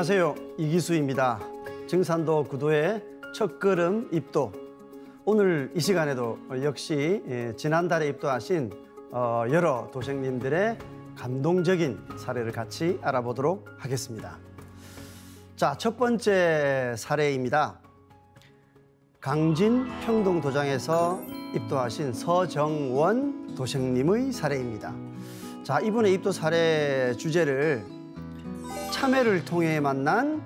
안녕하세요. 이기수입니다. 증산도 구도의 첫걸음 입도. 오늘 이 시간에도 역시 예, 지난달에 입도하신 어, 여러 도생님들의 감동적인 사례를 같이 알아보도록 하겠습니다. 자, 첫 번째 사례입니다. 강진 평동도장에서 입도하신 서정원 도생님의 사례입니다. 자, 이분의 입도 사례 주제를 참회를 통해 만난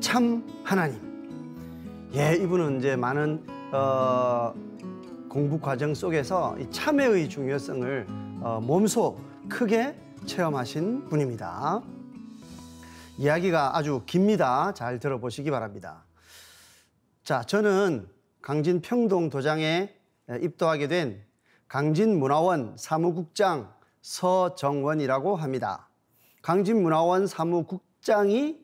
참 하나님. 예, 이분은 이제 많은 어, 공부 과정 속에서 이 참회의 중요성을 어, 몸소 크게 체험하신 분입니다. 이야기가 아주 깁니다. 잘 들어보시기 바랍니다. 자, 저는 강진 평동 도장에 입도하게 된 강진문화원 사무국장 서정원이라고 합니다. 강진문화원 사무국 직장이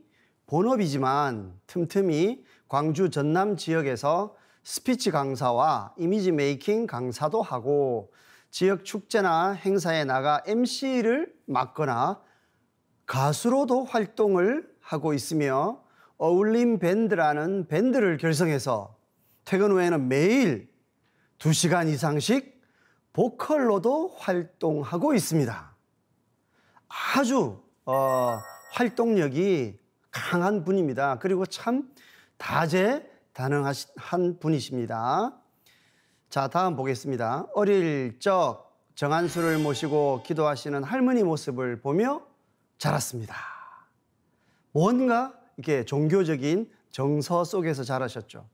본업이지만 틈틈이 광주 전남 지역에서 스피치 강사와 이미지 메이킹 강사도 하고 지역 축제나 행사에 나가 MC를 맡거나 가수로도 활동을 하고 있으며 어울림 밴드라는 밴드를 결성해서 퇴근 후에는 매일 2시간 이상씩 보컬로도 활동하고 있습니다. 아주 어, 활동력이 강한 분입니다. 그리고 참 다재다능한 분이십니다. 자, 다음 보겠습니다. 어릴 적 정한수를 모시고 기도하시는 할머니 모습을 보며 자랐습니다. 뭔가 이렇게 종교적인 정서 속에서 자라셨죠.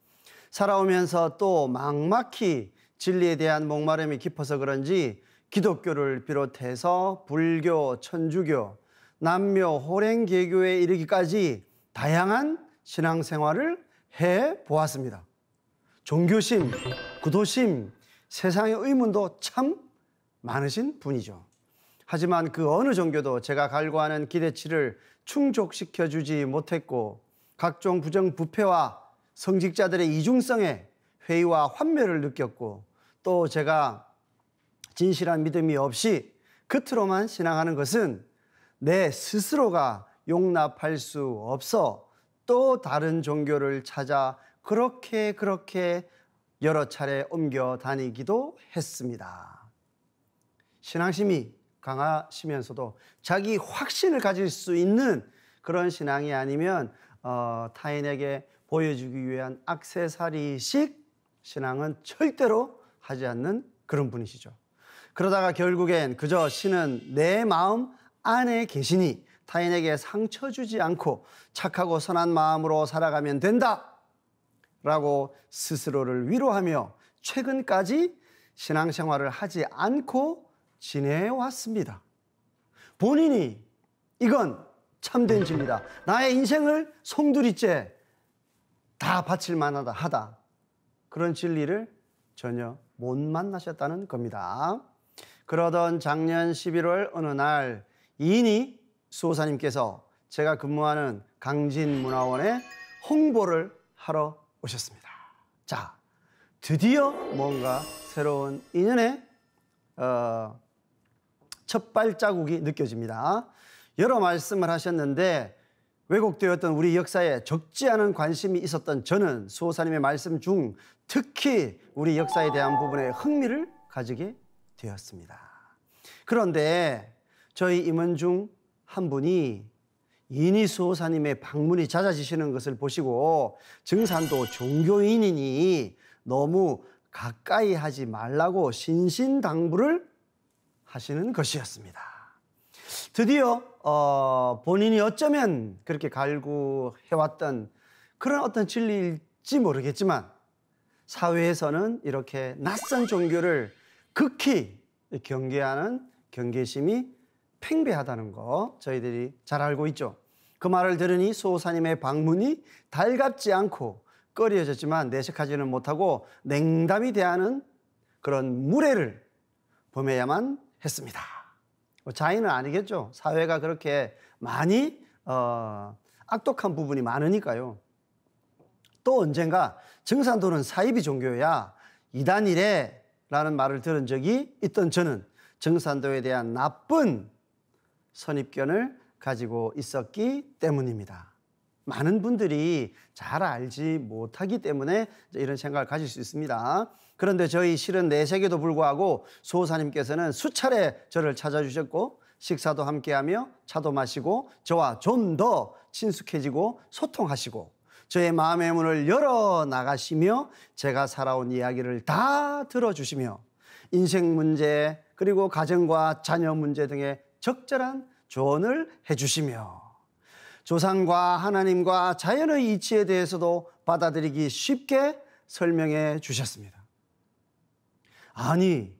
살아오면서 또 막막히 진리에 대한 목마름이 깊어서 그런지 기독교를 비롯해서 불교, 천주교, 남녀 호랭 계교에 이르기까지 다양한 신앙생활을 해 보았습니다. 종교심, 구도심, 세상의 의문도 참 많으신 분이죠. 하지만 그 어느 종교도 제가 갈구하는 기대치를 충족시켜 주지 못했고 각종 부정 부패와 성직자들의 이중성에 회의와 환멸을 느꼈고 또 제가 진실한 믿음이 없이 겉으로만 신앙하는 것은 내 스스로가 용납할 수 없어 또 다른 종교를 찾아 그렇게 그렇게 여러 차례 옮겨 다니기도 했습니다. 신앙심이 강하시면서도 자기 확신을 가질 수 있는 그런 신앙이 아니면 어, 타인에게 보여주기 위한 악세사리식 신앙은 절대로 하지 않는 그런 분이시죠. 그러다가 결국엔 그저 신은 내 마음 안에 계시니 타인에게 상처 주지 않고 착하고 선한 마음으로 살아가면 된다. 라고 스스로를 위로하며 최근까지 신앙생활을 하지 않고 지내왔습니다. 본인이 이건 참된 진니다 나의 인생을 송두리째 다 바칠 만하다 하다. 그런 진리를 전혀 못 만나셨다는 겁니다. 그러던 작년 11월 어느 날 이인희 수호사님께서 제가 근무하는 강진문화원에 홍보를 하러 오셨습니다. 자, 드디어 뭔가 새로운 인연의 어, 첫 발자국이 느껴집니다. 여러 말씀을 하셨는데 왜곡되었던 우리 역사에 적지 않은 관심이 있었던 저는 수호사님의 말씀 중 특히 우리 역사에 대한 부분에 흥미를 가지게 되었습니다. 그런데 저희 임원 중 한 분이 이니수호사님의 방문이 잦아지시는 것을 보시고 증산도 종교인이니 너무 가까이 하지 말라고 신신당부를 하시는 것이었습니다. 드디어 어, 본인이 어쩌면 그렇게 갈구해왔던 그런 어떤 진리일지 모르겠지만 사회에서는 이렇게 낯선 종교를 극히 경계하는 경계심이 팽배하다는 거 저희들이 잘 알고 있죠. 그 말을 들으니 소사님의 방문이 달갑지 않고 꺼려졌지만 내색하지는 못하고 냉담히 대하는 그런 무례를 범해야만 했습니다. 뭐 자인은 아니겠죠. 사회가 그렇게 많이 어, 악독한 부분이 많으니까요. 또 언젠가 증산도는 사이비 종교야 이단이래라는 말을 들은 적이 있던 저는 증산도에 대한 나쁜 선입견을 가지고 있었기 때문입니다. 많은 분들이 잘 알지 못하기 때문에 이런 생각을 가질 수 있습니다. 그런데 저희 실은 내색에도 네 불구하고 소사님께서는 수차례 저를 찾아주셨고 식사도 함께하며 차도 마시고 저와 좀 더 친숙해지고 소통하시고 저의 마음의 문을 열어 나가시며 제가 살아온 이야기를 다 들어주시며 인생 문제 그리고 가정과 자녀 문제 등의 적절한 조언을 해주시며 조상과 하나님과 자연의 이치에 대해서도 받아들이기 쉽게 설명해 주셨습니다. 아니,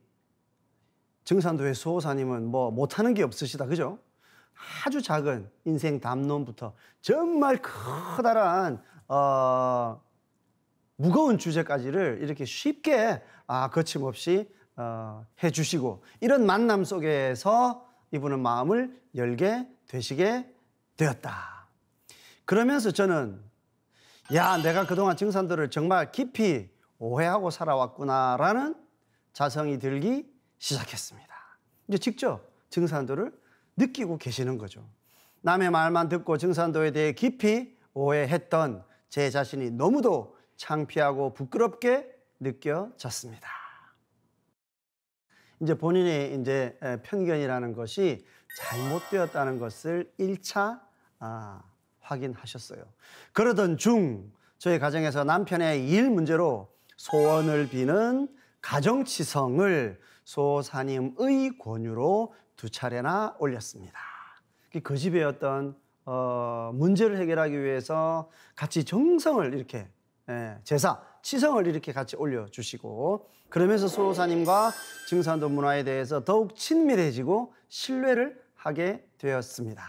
증산도의 소호사님은 뭐 못하는 게 없으시다, 그죠? 아주 작은 인생 담론부터 정말 커다란 어, 무거운 주제까지를 이렇게 쉽게 아, 거침없이 어, 해주시고 이런 만남 속에서 이분은 마음을 열게 되시게 되었다. 그러면서 저는 야, 내가 그동안 증산들을 정말 깊이 오해하고 살아왔구나라는 자성이 들기 시작했습니다. 이제 직접 증산도를 느끼고 계시는 거죠. 남의 말만 듣고 증산도에 대해 깊이 오해했던 제 자신이 너무도 창피하고 부끄럽게 느껴졌습니다. 이제 본인의 이제 편견이라는 것이 잘못되었다는 것을 1차 아, 확인하셨어요. 그러던 중 저희 가정에서 남편의 일 문제로 소원을 비는 가정치성을 소사님의 권유로 두 차례나 올렸습니다. 그 집의 어떤 어, 문제를 해결하기 위해서 같이 정성을 이렇게 예, 제사 지성을 이렇게 같이 올려주시고 그러면서 소호사님과 증산도 문화에 대해서 더욱 친밀해지고 신뢰를 하게 되었습니다.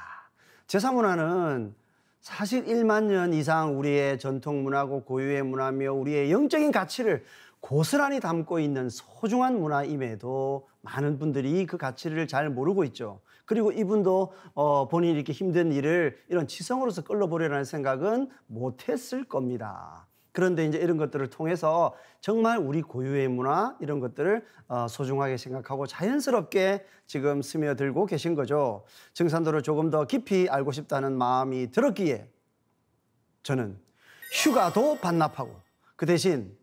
제사문화는 사실 1만 년 이상 우리의 전통 문화고 고유의 문화며 우리의 영적인 가치를 고스란히 담고 있는 소중한 문화임에도 많은 분들이 그 가치를 잘 모르고 있죠. 그리고 이분도 어, 본인이 이렇게 힘든 일을 이런 지성으로서 끌어보려는 생각은 못했을 겁니다. 그런데 이제 이런 것들을 통해서 정말 우리 고유의 문화 이런 것들을 어, 소중하게 생각하고 자연스럽게 지금 스며들고 계신 거죠. 증산도를 조금 더 깊이 알고 싶다는 마음이 들었기에 저는 휴가도 반납하고 그 대신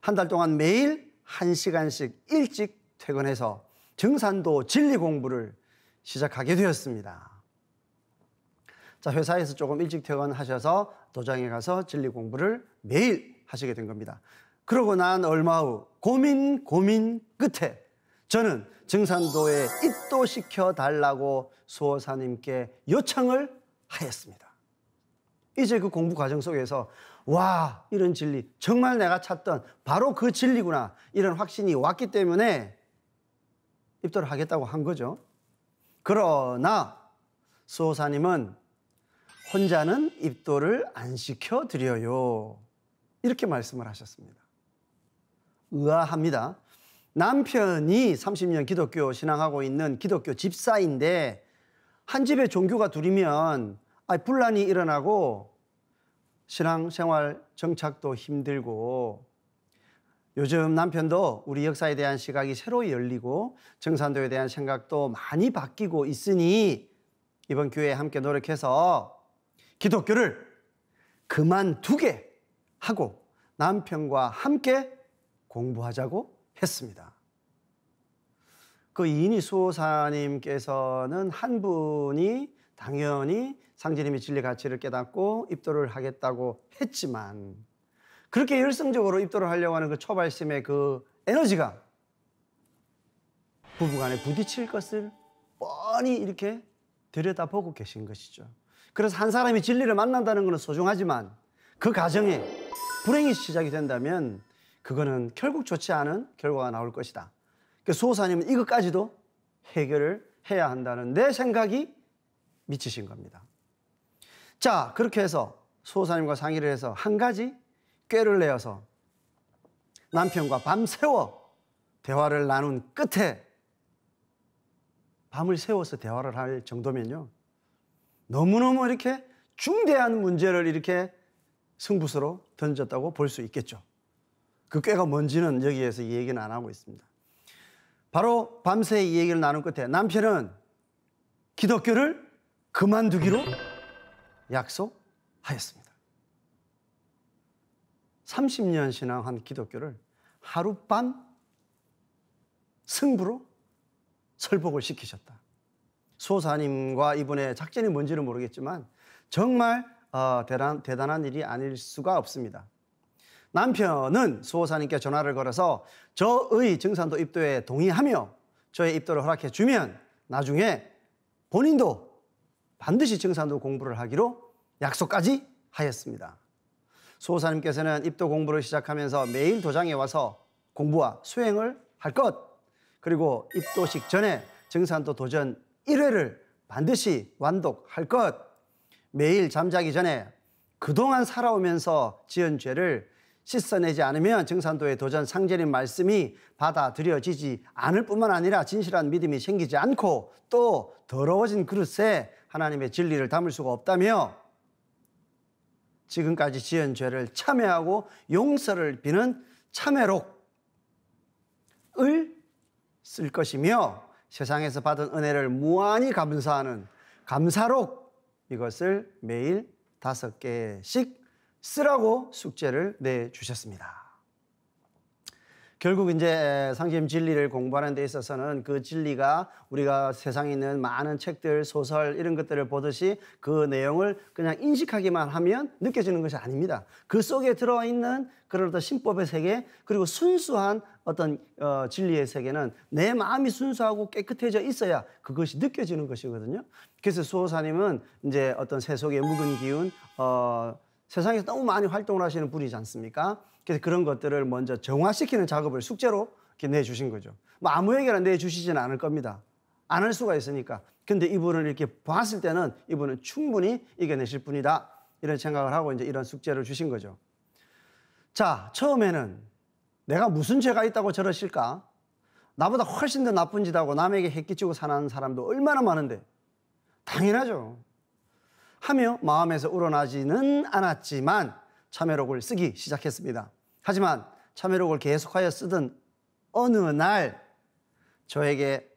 한 달 동안 매일 한시간씩 일찍 퇴근해서 증산도 진리 공부를 시작하게 되었습니다. 자, 회사에서 조금 일찍 퇴근하셔서 도장에 가서 진리 공부를 매일 하시게 된 겁니다. 그러고 난 얼마 후 고민 고민 끝에 저는 증산도에 입도시켜 달라고 수호사님께 요청을 하였습니다. 이제 그 공부 과정 속에서 와 이런 진리 정말 내가 찾던 바로 그 진리구나 이런 확신이 왔기 때문에 입도를 하겠다고 한 거죠. 그러나 수호사님은 혼자는 입도를 안 시켜 드려요. 이렇게 말씀을 하셨습니다. 의아합니다. 남편이 30년 기독교 신앙하고 있는 기독교 집사인데 한 집에 종교가 둘이면 분란이 일어나고 신앙생활 정착도 힘들고 요즘 남편도 우리 역사에 대한 시각이 새로 열리고 정산도에 대한 생각도 많이 바뀌고 있으니 이번 교회에 함께 노력해서 기독교를 그만두게 하고 남편과 함께 공부하자고 했습니다. 그 이니수호사님께서는 한 분이 당연히 상제님의 진리 가치를 깨닫고 입도를 하겠다고 했지만 그렇게 열성적으로 입도를 하려고 하는 그 초발심의 그 에너지가 부부간에 부딪힐 것을 뻔히 이렇게 들여다보고 계신 것이죠. 그래서 한 사람이 진리를 만난다는 것은 소중하지만 그 과정에 불행이 시작이 된다면 그거는 결국 좋지 않은 결과가 나올 것이다. 그 소사님은 이것까지도 해결을 해야 한다는 내 생각이 미치신 겁니다. 자, 그렇게 해서 소사님과 상의를 해서 한 가지 꾀를 내어서 남편과 밤새워 대화를 나눈 끝에 밤을 새워서 대화를 할 정도면요. 너무너무 이렇게 중대한 문제를 이렇게 승부수로 던졌다고 볼 수 있겠죠. 그 꾀가 뭔지는 여기에서 얘기는 안 하고 있습니다. 바로 밤새 이 얘기를 나눈 끝에 남편은 기독교를 그만두기로 약속하였습니다. 30년 신앙한 기독교를 하룻밤 승부로 설복을 시키셨다. 소사님과 이분의 작전이 뭔지는 모르겠지만 정말 어, 대단, 대단한 일이 아닐 수가 없습니다. 남편은 수호사님께 전화를 걸어서 저의 증산도 입도에 동의하며 저의 입도를 허락해 주면 나중에 본인도 반드시 증산도 공부를 하기로 약속까지 하였습니다. 수호사님께서는 입도 공부를 시작하면서 매일 도장에 와서 공부와 수행을 할 것, 그리고 입도식 전에 증산도 도전 1회를 반드시 완독할 것. 매일 잠자기 전에 그동안 살아오면서 지은 죄를 씻어내지 않으면 증산도의 도전 상제님 말씀이 받아들여지지 않을 뿐만 아니라 진실한 믿음이 생기지 않고 또 더러워진 그릇에 하나님의 진리를 담을 수가 없다며 지금까지 지은 죄를 참회하고 용서를 비는 참회록을 쓸 것이며 세상에서 받은 은혜를 무한히 감사하는 감사록 이것을 매일 다섯 개씩 쓰라고 숙제를 내주셨습니다. 결국 이제 상심 진리를 공부하는 데 있어서는 그 진리가 우리가 세상에 있는 많은 책들, 소설 이런 것들을 보듯이 그 내용을 그냥 인식하기만 하면 느껴지는 것이 아닙니다. 그 속에 들어 있는 그런 어떤 신법의 세계 그리고 순수한 어떤 어, 진리의 세계는 내 마음이 순수하고 깨끗해져 있어야 그것이 느껴지는 것이거든요. 그래서 수호사님은 이제 어떤 세속의 묵은 기운, 어, 세상에서 너무 많이 활동을 하시는 분이지 않습니까? 그래서 그런 것들을 먼저 정화시키는 작업을 숙제로 이렇게 내주신 거죠. 뭐 아무에게나 내주시지 않을 겁니다. 안 할 수가 있으니까. 근데 이분을 이렇게 봤을 때는 이분은 충분히 이겨내실 분이다. 이런 생각을 하고 이제 이런 숙제를 주신 거죠. 자, 처음에는 내가 무슨 죄가 있다고 저러실까? 나보다 훨씬 더 나쁜 짓하고 남에게 해 끼치고 사는 사람도 얼마나 많은데. 당연하죠. 하며 마음에서 우러나지는 않았지만 참회록을 쓰기 시작했습니다. 하지만 참회록을 계속하여 쓰던 어느 날 저에게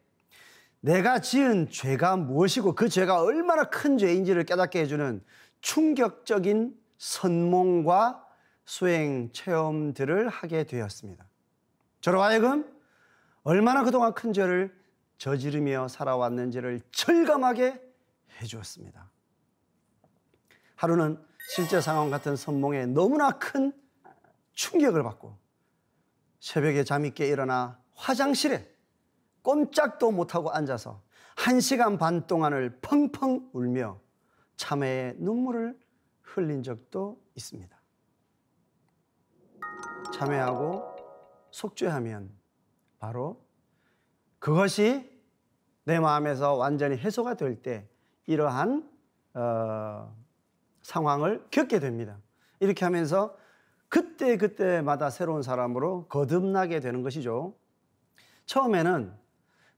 내가 지은 죄가 무엇이고 그 죄가 얼마나 큰 죄인지를 깨닫게 해주는 충격적인 선몽과 수행 체험들을 하게 되었습니다. 저로 하여금 얼마나 그동안 큰 죄를 저지르며 살아왔는지를 절감하게 해주었습니다. 하루는 실제 상황 같은 선몽에 너무나 큰 충격을 받고 새벽에 잠이 깨 일어나 화장실에 꼼짝도 못하고 앉아서 한시간반 동안을 펑펑 울며 참회의 눈물을 흘린 적도 있습니다. 참회하고 속죄하면 바로 그것이 내 마음에서 완전히 해소가 될 때 이러한 어, 상황을 겪게 됩니다. 이렇게 하면서 그때 그때마다 새로운 사람으로 거듭나게 되는 것이죠. 처음에는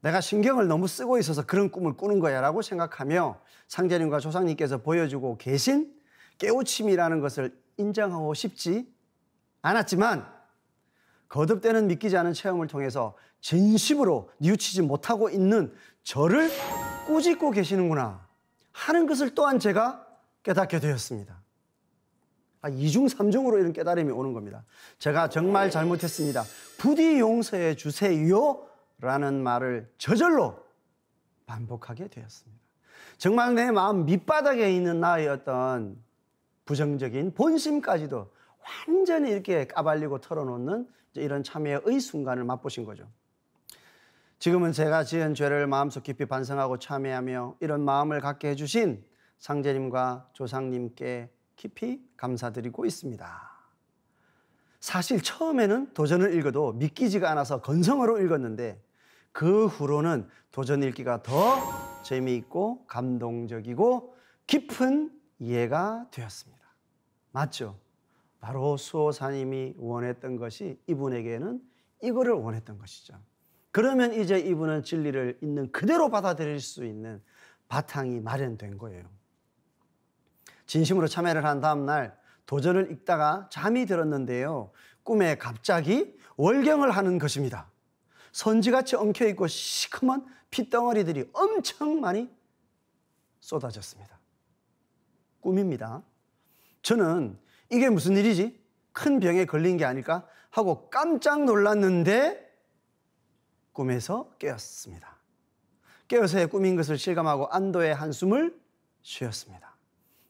내가 신경을 너무 쓰고 있어서 그런 꿈을 꾸는 거야라고 생각하며 상제님과 조상님께서 보여주고 계신 깨우침이라는 것을 인정하고 싶지 않았지만 거듭되는 믿기지 않은 체험을 통해서 진심으로 뉘우치지 못하고 있는 저를 꾸짖고 계시는구나 하는 것을 또한 제가 깨닫게 되었습니다. 아, 이중 삼중으로 이런 깨달음이 오는 겁니다. 제가 정말 잘못했습니다. 부디 용서해 주세요. 라는 말을 저절로 반복하게 되었습니다. 정말 내 마음 밑바닥에 있는 나의 어떤 부정적인 본심까지도 완전히 이렇게 까발리고 털어놓는 이런 참회의 순간을 맛보신 거죠. 지금은 제가 지은 죄를 마음속 깊이 반성하고 참회하며 이런 마음을 갖게 해주신 상제님과 조상님께 깊이 감사드리고 있습니다. 사실 처음에는 도전을 읽어도 믿기지가 않아서 건성으로 읽었는데 그 후로는 도전 읽기가 더 재미있고 감동적이고 깊은 이해가 되었습니다. 맞죠? 바로 수호사님이 원했던 것이 이분에게는 이거를 원했던 것이죠. 그러면 이제 이분은 진리를 있는 그대로 받아들일 수 있는 바탕이 마련된 거예요. 진심으로 참여를 한 다음날 도전을 읽다가 잠이 들었는데요. 꿈에 갑자기 월경을 하는 것입니다. 선지같이 엉켜있고 시커먼 핏덩어리들이 엄청 많이 쏟아졌습니다. 꿈입니다. 저는 이게 무슨 일이지? 큰 병에 걸린 게 아닐까? 하고 깜짝 놀랐는데 꿈에서 깨었습니다. 깨어서의 꿈인 것을 실감하고 안도의 한숨을 쉬었습니다.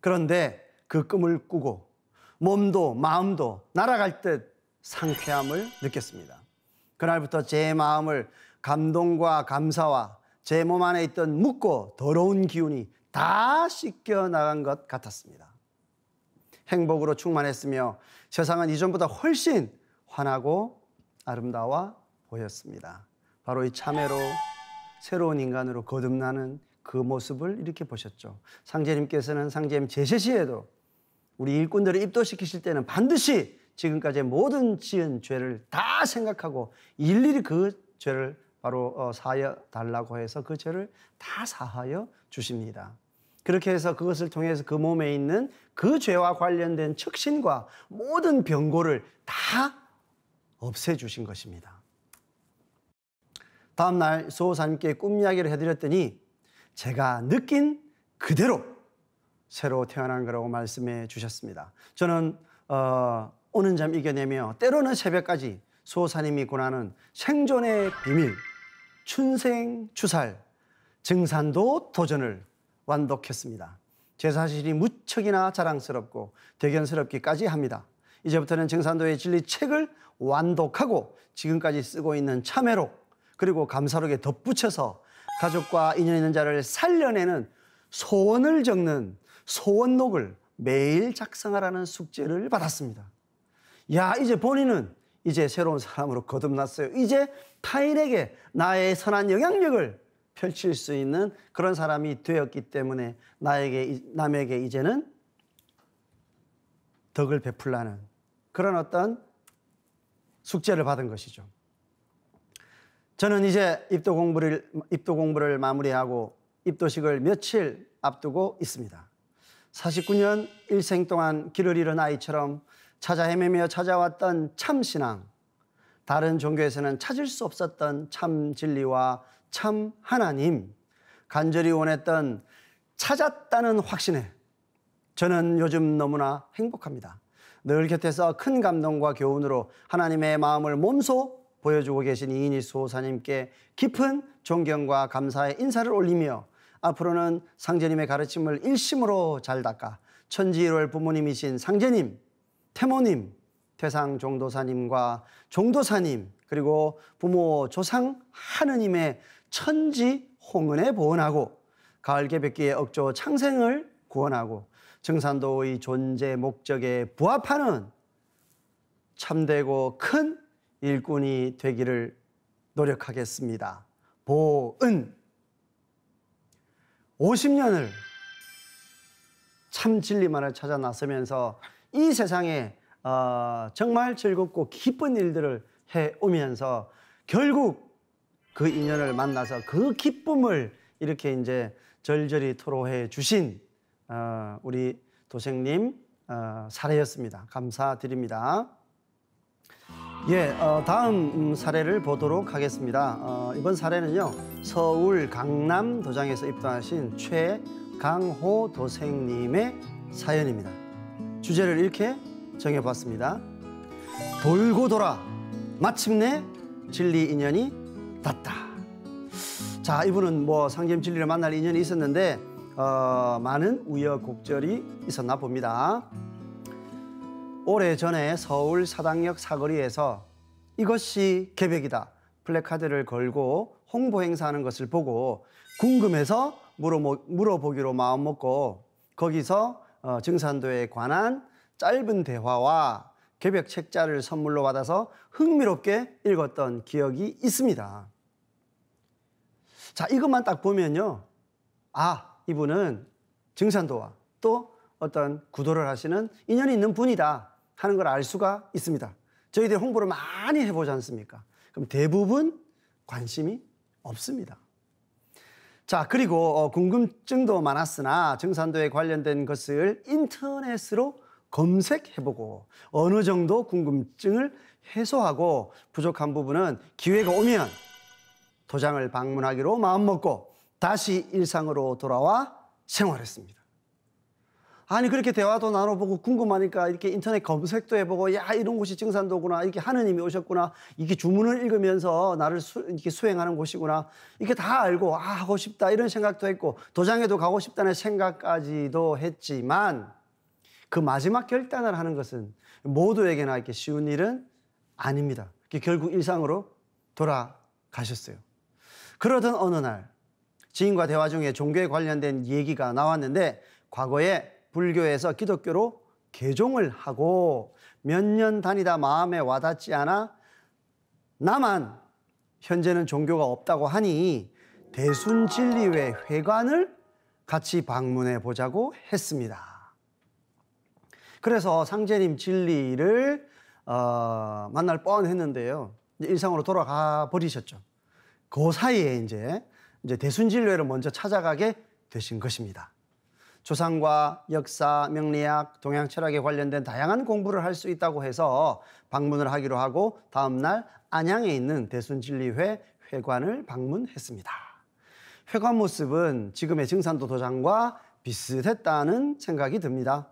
그런데 그 꿈을 꾸고 몸도 마음도 날아갈 듯 상쾌함을 느꼈습니다. 그날부터 제 마음을 감동과 감사와 제 몸 안에 있던 묻고 더러운 기운이 다 씻겨 나간 것 같았습니다. 행복으로 충만했으며 세상은 이전보다 훨씬 환하고 아름다워 보였습니다. 바로 이 참회로 새로운 인간으로 거듭나는 그 모습을 이렇게 보셨죠. 상제님께서는 상제님 제세 시에도 우리 일꾼들을 입도시키실 때는 반드시 지금까지 모든 지은 죄를 다 생각하고 일일이 그 죄를 바로 어, 사여 달라고 해서 그 죄를 다 사하여 주십니다. 그렇게 해서 그것을 통해서 그 몸에 있는 그 죄와 관련된 척신과 모든 병고를 다 없애 주신 것입니다. 다음 날 소호사님께 꿈 이야기를 해드렸더니 제가 느낀 그대로 새로 태어난 거라고 말씀해 주셨습니다. 저는 어, 오는 잠 이겨내며 때로는 새벽까지 수사님이 권하는 생존의 비밀, 춘생 추살, 증산도 도전을 완독했습니다. 제 사실이 무척이나 자랑스럽고 대견스럽기까지 합니다. 이제부터는 증산도의 진리 책을 완독하고 지금까지 쓰고 있는 참회록 그리고 감사록에 덧붙여서 가족과 인연 있는 자를 살려내는 소원을 적는 소원록을 매일 작성하라는 숙제를 받았습니다. 야, 이제 본인은 이제 새로운 사람으로 거듭났어요. 이제 타인에게 나의 선한 영향력을 펼칠 수 있는 그런 사람이 되었기 때문에 나에게 남에게 이제는 덕을 베풀라는 그런 어떤 숙제를 받은 것이죠. 저는 이제 입도 공부를, 입도 공부를 마무리하고 입도식을 며칠 앞두고 있습니다. 49년 일생 동안 길을 잃은 아이처럼 찾아 헤매며 찾아왔던 참신앙, 다른 종교에서는 찾을 수 없었던 참 진리와 참 하나님, 간절히 원했던 찾았다는 확신에 저는 요즘 너무나 행복합니다. 늘 곁에서 큰 감동과 교훈으로 하나님의 마음을 몸소 보여주고 계신 이인희 수호사님께 깊은 존경과 감사의 인사를 올리며 앞으로는 상제님의 가르침을 일심으로 잘 닦아 천지일월 부모님이신 상제님, 태모님, 태상 종도사님과 종도사님 그리고 부모 조상 하느님의 천지 홍은에 보원하고 가을 개벽기의 억조 창생을 구원하고 증산도의 존재 목적에 부합하는 참되고 큰 일꾼이 되기를 노력하겠습니다. 보은 50년을 참 진리만을 찾아 나서면서 이 세상에 어, 정말 즐겁고 기쁜 일들을 해 오면서 결국 그 인연을 만나서 그 기쁨을 이렇게 이제 절절히 토로해 주신 어, 우리 도생님 어, 사례였습니다. 감사드립니다. 예, 어, 다음 음, 사례를 보도록 하겠습니다. 어, 이번 사례는요, 서울 강남 도장에서 입단하신 최강호 도생님의 사연입니다. 주제를 이렇게 정해봤습니다. 돌고 돌아 마침내 진리 인연이 닿다. 자, 이분은 뭐 상점 진리를 만날 인연이 있었는데 어, 많은 우여곡절이 있었나 봅니다. 오래전에 서울 사당역 사거리에서 이것이 개벽이다 플래카드를 걸고 홍보 행사하는 것을 보고 궁금해서 물어보, 물어보기로 마음먹고 거기서 어, 증산도에 관한 짧은 대화와 개벽 책자를 선물로 받아서 흥미롭게 읽었던 기억이 있습니다. 자, 이것만 딱 보면요. 아, 이분은 증산도와 또 어떤 구도를 하시는 인연이 있는 분이다. 하는 걸 알 수가 있습니다. 저희들이 홍보를 많이 해보지 않습니까? 그럼 대부분 관심이 없습니다. 자, 그리고 어, 궁금증도 많았으나 증산도에 관련된 것을 인터넷으로 검색해보고 어느 정도 궁금증을 해소하고 부족한 부분은 기회가 오면 도장을 방문하기로 마음먹고 다시 일상으로 돌아와 생활했습니다. 아니 그렇게 대화도 나눠보고 궁금하니까 이렇게 인터넷 검색도 해보고 야 이런 곳이 증산도구나 이렇게 하느님이 오셨구나 이렇게 주문을 읽으면서 나를 수, 이렇게 수행하는 곳이구나 이렇게 다 알고 아 하고 싶다 이런 생각도 했고 도장에도 가고 싶다는 생각까지도 했지만 그 마지막 결단을 하는 것은 모두에게나 이렇게 쉬운 일은 아닙니다. 결국 일상으로 돌아가셨어요. 그러던 어느 날 지인과 대화 중에 종교에 관련된 얘기가 나왔는데 과거에 불교에서 기독교로 개종을 하고 몇 년 다니다 마음에 와닿지 않아 나만 현재는 종교가 없다고 하니 대순 진리회 회관을 같이 방문해 보자고 했습니다. 그래서 상제님 진리를 어, 만날 뻔했는데요. 일상으로 돌아가 버리셨죠. 그 사이에 이제 이제 대순진료회를 먼저 찾아가게 되신 것입니다. 조상과 역사, 명리학, 동양 철학에 관련된 다양한 공부를 할 수 있다고 해서 방문을 하기로 하고 다음 날 안양에 있는 대순진리회 회관을 방문했습니다. 회관 모습은 지금의 증산도 도장과 비슷했다는 생각이 듭니다.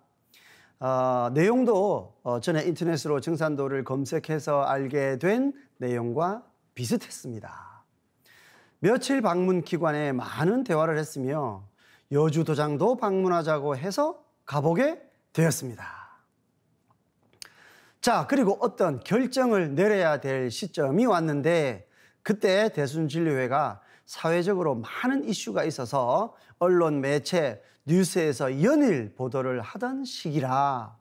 어, 내용도 어, 전에 인터넷으로 증산도를 검색해서 알게 된 내용과 비슷했습니다. 며칠 방문 기간에 많은 대화를 했으며 여주도장도 방문하자고 해서 가보게 되었습니다. 자, 그리고 어떤 결정을 내려야 될 시점이 왔는데 그때 대순진료회가 사회적으로 많은 이슈가 있어서 언론 매체, 뉴스에서 연일 보도를 하던 시기라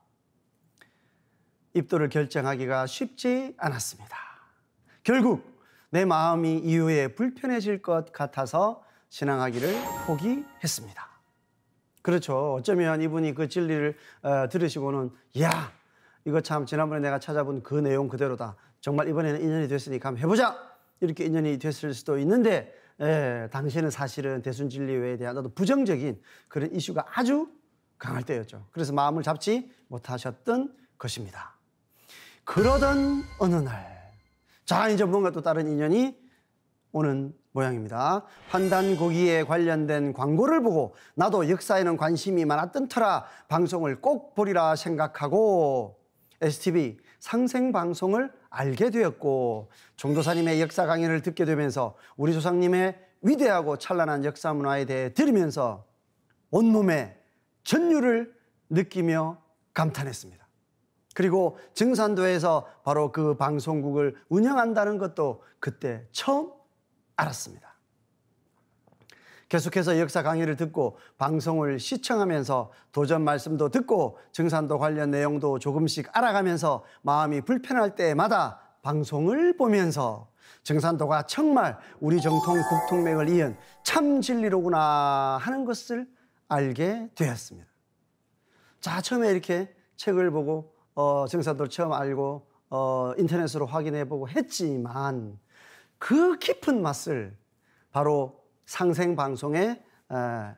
입도를 결정하기가 쉽지 않았습니다. 결국 내 마음이 이후에 불편해질 것 같아서 신앙하기를 포기했습니다. 그렇죠. 어쩌면 이분이 그 진리를 어, 들으시고는 야 이거 참 지난번에 내가 찾아본 그 내용 그대로다. 정말 이번에는 인연이 됐으니까 한번 해보자. 이렇게 인연이 됐을 수도 있는데 예, 당신은 사실은 대순 진리회에 대한 나도 부정적인 그런 이슈가 아주 강할 때였죠. 그래서 마음을 잡지 못하셨던 것입니다. 그러던 어느 날, 자 이제 뭔가 또 다른 인연이 오는 모양입니다. 환단 고기에 관련된 광고를 보고 나도 역사에는 관심이 많았던 터라 방송을 꼭 보리라 생각하고 STV 상생 방송을 알게 되었고 종도사님의 역사 강연을 듣게 되면서 우리 조상님의 위대하고 찬란한 역사 문화에 대해 들으면서 온몸에 전율을 느끼며 감탄했습니다. 그리고 증산도에서 바로 그 방송국을 운영한다는 것도 그때 처음 알았습니다. 계속해서 역사 강의를 듣고 방송을 시청하면서 도전 말씀도 듣고 증산도 관련 내용도 조금씩 알아가면서 마음이 불편할 때마다 방송을 보면서 증산도가 정말 우리 정통 국통맥을 이은 참 진리로구나 하는 것을 알게 되었습니다. 자, 처음에 이렇게 책을 보고 어, 증산도를 처음 알고 어, 인터넷으로 확인해 보고 했지만 그 깊은 맛을 바로 상생방송의 어,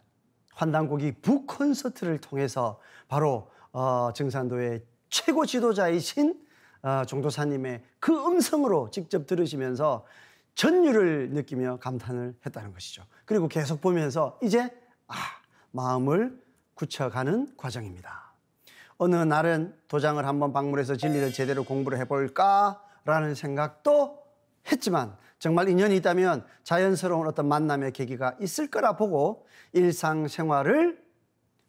환단곡이 북콘서트를 통해서 바로 어, 증산도의 최고 지도자이신 어, 종도사님의 그 음성으로 직접 들으시면서 전율을 느끼며 감탄을 했다는 것이죠. 그리고 계속 보면서 이제 아, 마음을 굳혀가는 과정입니다. 어느 날은 도장을 한번 방문해서 진리를 제대로 공부를 해볼까라는 생각도 했지만 정말 인연이 있다면 자연스러운 어떤 만남의 계기가 있을 거라 보고 일상생활을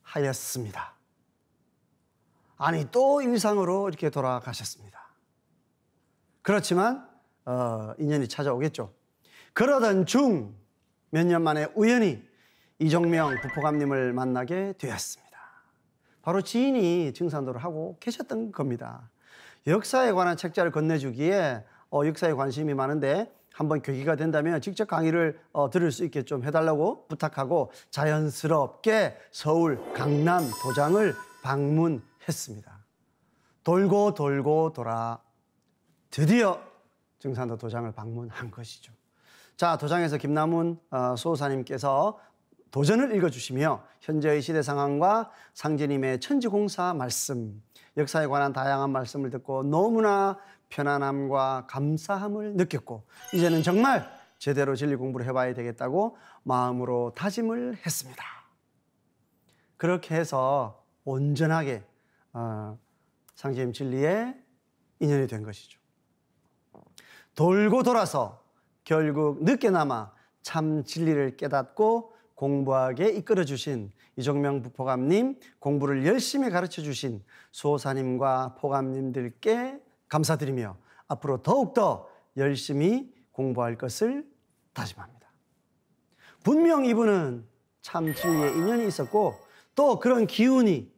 하였습니다. 아니, 또 일상으로 이렇게 돌아가셨습니다. 그렇지만, 어, 인연이 찾아오겠죠. 그러던 중 몇 년 만에 우연히 이종명 부포감님을 만나게 되었습니다. 바로 지인이 증산도를 하고 계셨던 겁니다. 역사에 관한 책자를 건네주기에 어, 역사에 관심이 많은데 한번 계기가 된다면 직접 강의를 어, 들을 수 있게 좀 해달라고 부탁하고 자연스럽게 서울 강남 도장을 방문했습니다. 돌고 돌고 돌아 드디어 증산도 도장을 방문한 것이죠. 자, 도장에서 김남훈 어, 소호사님께서 도전을 읽어주시며 현재의 시대 상황과 상제님의 천지공사 말씀, 역사에 관한 다양한 말씀을 듣고 너무나 편안함과 감사함을 느꼈고 이제는 정말 제대로 진리 공부를 해봐야 되겠다고 마음으로 다짐을 했습니다. 그렇게 해서 온전하게 어, 상심 진리에 인연이 된 것이죠. 돌고 돌아서 결국 늦게나마 참 진리를 깨닫고 공부하게 이끌어 주신 이종명 부포감님, 공부를 열심히 가르쳐 주신 수호사님과 포감님들께 감사드리며 앞으로 더욱더 열심히 공부할 것을 다짐합니다. 분명 이분은 참 진리의 인연이 있었고 또 그런 기운이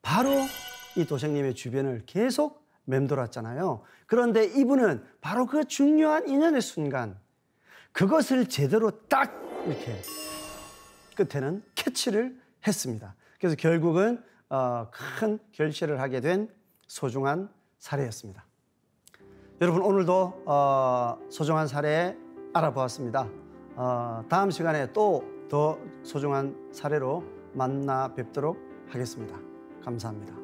바로 이 도생님의 주변을 계속 맴돌았잖아요. 그런데 이분은 바로 그 중요한 인연의 순간 그것을 제대로 딱 이렇게 끝에는 캐치를 했습니다. 그래서 결국은 어, 큰 결실을 하게 된 소중한 사례였습니다. 여러분 오늘도 어, 소중한 사례 알아보았습니다. 어, 다음 시간에 또 더 소중한 사례로 만나 뵙도록 하겠습니다. 감사합니다.